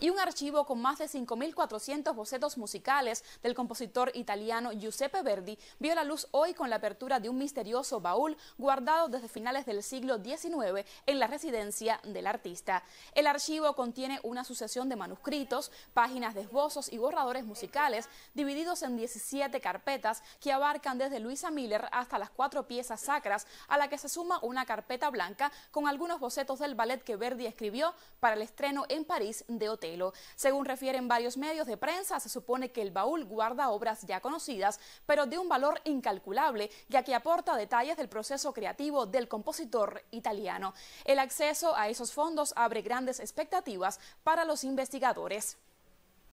y un archivo con más de 5.400 bocetos musicales del compositor italiano Giuseppe Verdi vio la luz hoy con la apertura de un misterioso baúl guardado desde finales del siglo XIX en la residencia del artista. El archivo contiene una sucesión de manuscritos, páginas de esbozos y borradores musicales divididos en 17 carpetas que abarcan desde Luisa Miller hasta las cuatro piezas sacras, a la que se suma una carpeta blanca con algunos bocetos del ballet que Verdi escribió para el estreno en París de Hotel. Según refieren varios medios de prensa, se supone que el baúl guarda obras ya conocidas, pero de un valor incalculable, ya que aporta detalles del proceso creativo del compositor italiano. El acceso a esos fondos abre grandes expectativas para los investigadores.